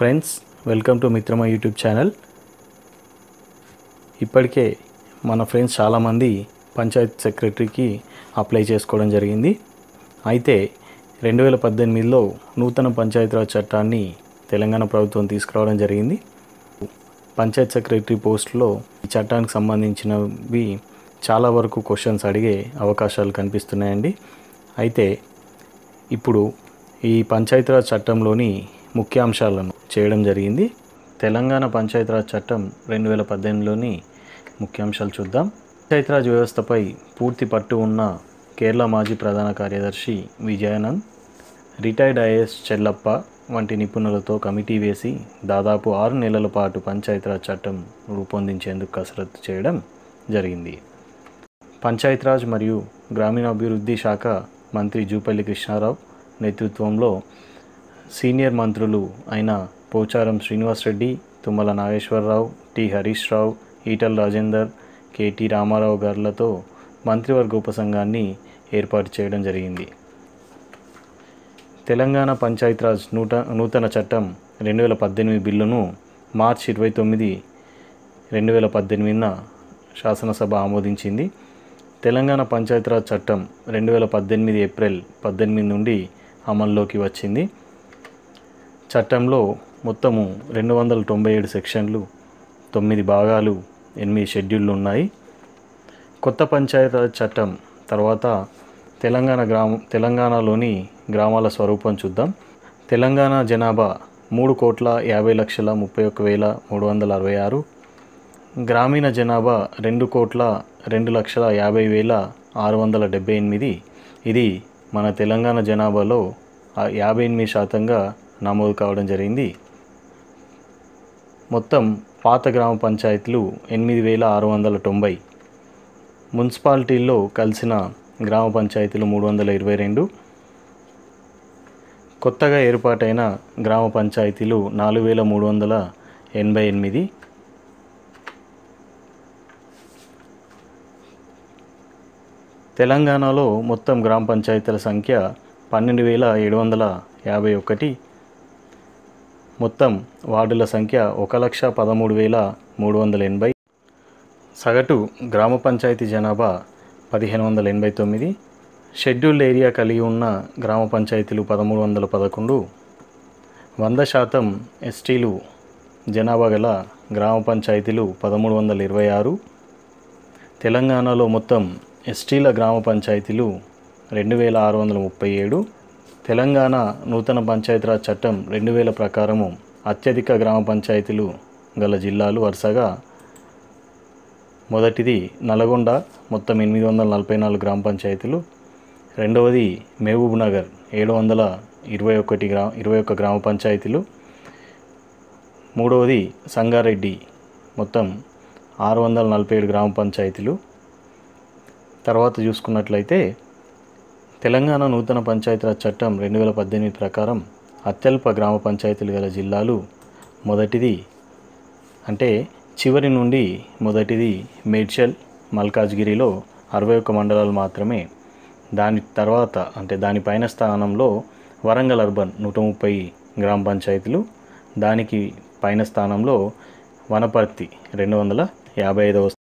friends welcome to మిత్రమ YouTube channel ఇప్పటికే మన ఫ్రెండ్స్ చాలామంది పంచాయత్ సెక్రటరీకి అప్లై చేసుకోవడం జరిగింది అయితే రెండు వేల పద్దెనిమిదిలో నూతన పంచాయతీరాజ్ చట్టాన్ని తెలంగాణ ప్రభుత్వం తీసుకురావడం జరిగింది పంచాయత్ సెక్రటరీ పోస్టులో ఈ చట్టానికి సంబంధించినవి చాలా వరకు క్వశ్చన్స్ అడిగే అవకాశాలు కనిపిస్తున్నాయండి అయితే ఇప్పుడు ఈ పంచాయతీరాజ్ చట్టంలోని ముఖ్య అంశాలను చేయడం జరిగింది తెలంగాణ పంచాయతీరాజ్ చట్టం రెండు వేల పద్దెనిమిదిలోని ముఖ్యాంశాలు చూద్దాం పంచాయతీరాజ్ వ్యవస్థపై పూర్తి పట్టు ఉన్న కేరళ మాజీ ప్రధాన కార్యదర్శి విజయానంద్ రిటైర్డ్ ఐఏఎస్ చెల్లప్ప వంటి నిపుణులతో కమిటీ వేసి దాదాపు ఆరు నెలల పాటు పంచాయతీరాజ్ చట్టం రూపొందించేందుకు కసరత్తు చేయడం జరిగింది పంచాయతీరాజ్ మరియు గ్రామీణాభివృద్ధి శాఖ మంత్రి జూపల్లి కృష్ణారావు నేతృత్వంలో సీనియర్ మంత్రులు అయిన పోచారం శ్రీనివాసరెడ్డి తుమ్మల నాగేశ్వరరావు టి హరీష్ రావు ఈటల రాజేందర్ కెటి రామారావు గారులతో మంత్రివర్గ ఉపసంఘాన్ని ఏర్పాటు చేయడం జరిగింది తెలంగాణ పంచాయతీరాజ్ నూట నూతన చట్టం రెండు వేల పద్దెనిమిది బిల్లును మార్చి ఇరవై తొమ్మిది రెండు వేల పద్దెనిమిదిన శాసనసభ ఆమోదించింది తెలంగాణ పంచాయతీరాజ్ చట్టం రెండు వేల పద్దెనిమిది ఏప్రిల్ పద్దెనిమిది నుండి అమల్లోకి వచ్చింది చట్టంలో మొత్తము రెండు వందల తొంభై ఏడు సెక్షన్లు తొమ్మిది భాగాలు ఎనిమిది షెడ్యూళ్ళు ఉన్నాయి కొత్త పంచాయత చట్టం తర్వాత తెలంగాణ గ్రామ తెలంగాణలోని గ్రామాల స్వరూపం చూద్దాం తెలంగాణ జనాభా మూడు కోట్ల యాభై లక్షల ముప్పై ఒక వేల మూడు వందల అరవై ఆరు గ్రామీణ జనాభా రెండు కోట్ల రెండు లక్షల యాభై వేల ఆరు వందల డెబ్బై ఎనిమిది ఇది మన తెలంగాణ జనాభాలో యాభై ఎనిమిది శాతంగా నమోదు కావడం జరిగింది మొత్తం పాత గ్రామ పంచాయతీలు ఎనిమిది వేల ఆరు వందల తొంభై మున్సిపాలిటీల్లో కలిసిన గ్రామ పంచాయతీలు మూడు వందల ఇరవై రెండు కొత్తగా ఏర్పాటైన గ్రామ పంచాయతీలు నాలుగు వేల మూడు వందల ఎనభై ఎనిమిది తెలంగాణలో మొత్తం గ్రామ పంచాయతీల సంఖ్య పన్నెండు వేల ఏడు వందల యాభై ఒకటి మొత్తం వార్డుల సంఖ్య ఒక లక్ష పదమూడు వేల మూడు వందల ఎనభై సగటు గ్రామ పంచాయతీ జనాభా పదిహేను వందల ఎనభై తొమ్మిది షెడ్యూల్డ్ ఏరియా కలిగి ఉన్న గ్రామ పంచాయతీలు పదమూడు వందల పదకొండు వంద శాతం ఎస్టీలు జనాభా గల గ్రామ పంచాయతీలు పదమూడు వందల ఇరవై ఆరు తెలంగాణలో మొత్తం ఎస్టీల గ్రామ పంచాయతీలు రెండు వేల ఆరు వందల ముప్పై ఏడు తెలంగాణ నూతన పంచాయతీరాజ్ చట్టం రెండు వేల ప్రకారము అత్యధిక గ్రామ పంచాయతీలు గల జిల్లాలు వరుసగా మొదటిది నల్గొండ మొత్తం ఎనిమిది వందల నలభై నాలుగు గ్రామ పంచాయతీలు రెండవది మహబూబ్ నగర్ ఏడు వందల ఇరవై ఒకటి గ్రా ఇరవై ఒక్క గ్రామ పంచాయతీలు మూడవది సంగారెడ్డి మొత్తం ఆరు వందల నలభై ఏడు గ్రామ పంచాయతీలు తర్వాత చూసుకున్నట్లయితే తెలంగాణ నూతన పంచాయతీరాజ్ చట్టం రెండు వేల పద్దెనిమిది ప్రకారం అత్యల్ప గ్రామ పంచాయతీలు గల జిల్లాలు మొదటిది అంటే చివరి నుండి మొదటిది మేడ్చల్ మల్కాజ్గిరిలో అరవై ఒక్క మండలాలు మాత్రమే దాని తర్వాత అంటే దానిపైన స్థానంలో వరంగల్ అర్బన్ నూట ముప్పై గ్రామ పంచాయతీలు దానికి పైన స్థానంలో వనపర్తి రెండు వందల యాభై ఐదవ